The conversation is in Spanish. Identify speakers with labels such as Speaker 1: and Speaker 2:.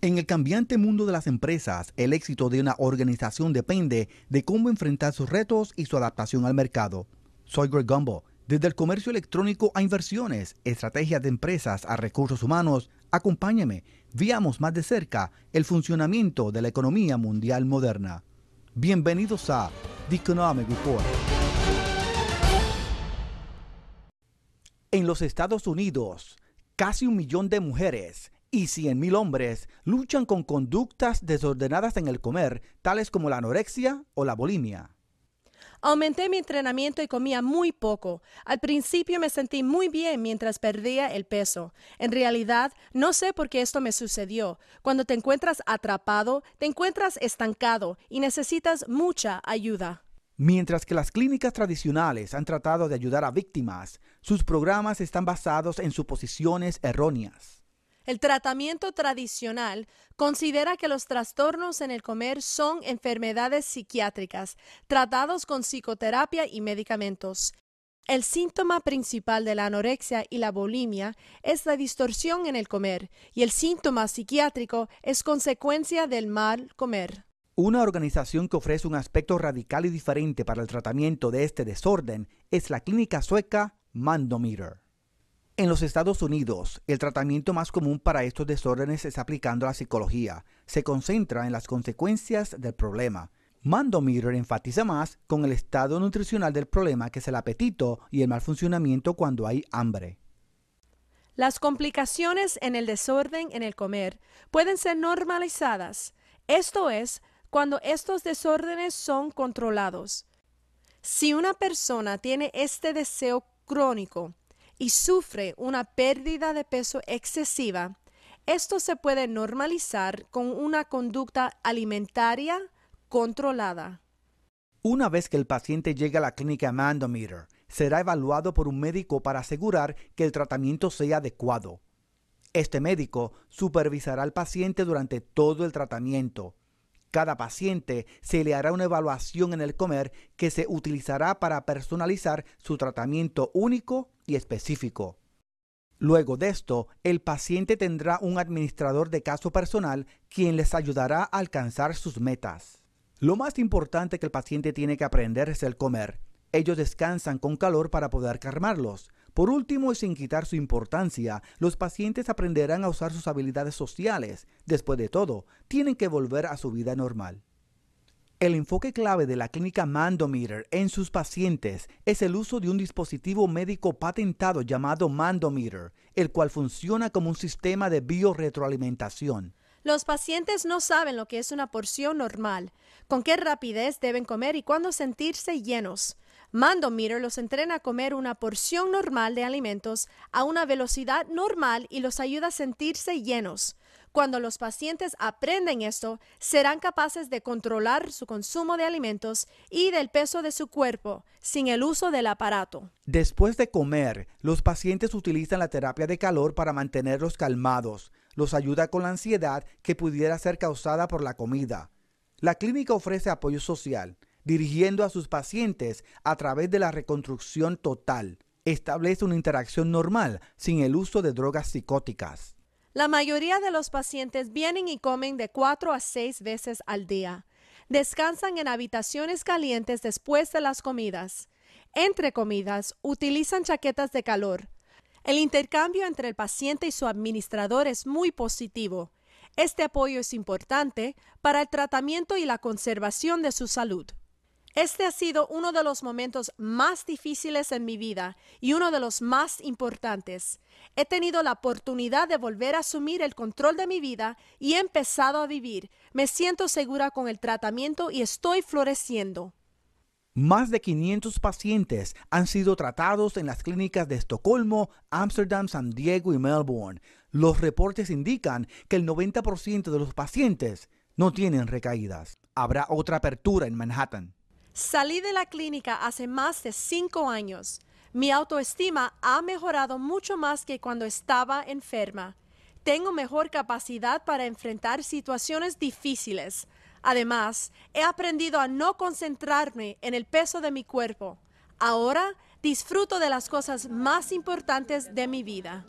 Speaker 1: En el cambiante mundo de las empresas, el éxito de una organización depende de cómo enfrentar sus retos y su adaptación al mercado. Soy Greg Gumbo. Desde el comercio electrónico a inversiones, estrategias de empresas a recursos humanos, acompáñame. Veamos más de cerca el funcionamiento de la economía mundial moderna. Bienvenidos a The Economic Report. En los Estados Unidos, casi un millón de mujeres y 100,000 mil hombres luchan con conductas desordenadas en el comer, tales como la anorexia o la bulimia.
Speaker 2: Aumenté mi entrenamiento y comía muy poco. Al principio me sentí muy bien mientras perdía el peso. En realidad, no sé por qué esto me sucedió. Cuando te encuentras atrapado, te encuentras estancado y necesitas mucha ayuda.
Speaker 1: Mientras que las clínicas tradicionales han tratado de ayudar a víctimas, sus programas están basados en suposiciones erróneas.
Speaker 2: El tratamiento tradicional considera que los trastornos en el comer son enfermedades psiquiátricas, tratados con psicoterapia y medicamentos. El síntoma principal de la anorexia y la bulimia es la distorsión en el comer, y el síntoma psiquiátrico es consecuencia del mal comer.
Speaker 1: Una organización que ofrece un aspecto radical y diferente para el tratamiento de este desorden es la clínica sueca Mandometer. En los Estados Unidos, el tratamiento más común para estos desórdenes es aplicando la psicología. Se concentra en las consecuencias del problema. mando Mirror enfatiza más con el estado nutricional del problema que es el apetito y el mal funcionamiento cuando hay hambre.
Speaker 2: Las complicaciones en el desorden en el comer pueden ser normalizadas, esto es, cuando estos desórdenes son controlados. Si una persona tiene este deseo crónico, y sufre una pérdida de peso excesiva, esto se puede normalizar con una conducta alimentaria controlada.
Speaker 1: Una vez que el paciente llega a la clínica Mandometer, será evaluado por un médico para asegurar que el tratamiento sea adecuado. Este médico supervisará al paciente durante todo el tratamiento cada paciente se le hará una evaluación en el comer que se utilizará para personalizar su tratamiento único y específico. Luego de esto, el paciente tendrá un administrador de caso personal quien les ayudará a alcanzar sus metas. Lo más importante que el paciente tiene que aprender es el comer. Ellos descansan con calor para poder calmarlos. Por último, y sin quitar su importancia, los pacientes aprenderán a usar sus habilidades sociales. Después de todo, tienen que volver a su vida normal. El enfoque clave de la clínica Mandometer en sus pacientes es el uso de un dispositivo médico patentado llamado Mandometer, el cual funciona como un sistema de biorretroalimentación.
Speaker 2: Los pacientes no saben lo que es una porción normal, con qué rapidez deben comer y cuándo sentirse llenos. Mando los entrena a comer una porción normal de alimentos a una velocidad normal y los ayuda a sentirse llenos. Cuando los pacientes aprenden esto, serán capaces de controlar su consumo de alimentos y del peso de su cuerpo sin el uso del aparato.
Speaker 1: Después de comer, los pacientes utilizan la terapia de calor para mantenerlos calmados. Los ayuda con la ansiedad que pudiera ser causada por la comida. La clínica ofrece apoyo social dirigiendo a sus pacientes a través de la reconstrucción total. Establece una interacción normal sin el uso de drogas psicóticas.
Speaker 2: La mayoría de los pacientes vienen y comen de cuatro a seis veces al día. Descansan en habitaciones calientes después de las comidas. Entre comidas, utilizan chaquetas de calor. El intercambio entre el paciente y su administrador es muy positivo. Este apoyo es importante para el tratamiento y la conservación de su salud. Este ha sido uno de los momentos más difíciles en mi vida y uno de los más importantes. He tenido la oportunidad de volver a asumir el control de mi vida y he empezado a vivir. Me siento segura con el tratamiento y estoy floreciendo.
Speaker 1: Más de 500 pacientes han sido tratados en las clínicas de Estocolmo, Ámsterdam, San Diego y Melbourne. Los reportes indican que el 90% de los pacientes no tienen recaídas. Habrá otra apertura en Manhattan.
Speaker 2: Salí de la clínica hace más de cinco años. Mi autoestima ha mejorado mucho más que cuando estaba enferma. Tengo mejor capacidad para enfrentar situaciones difíciles. Además, he aprendido a no concentrarme en el peso de mi cuerpo. Ahora disfruto de las cosas más importantes de mi vida.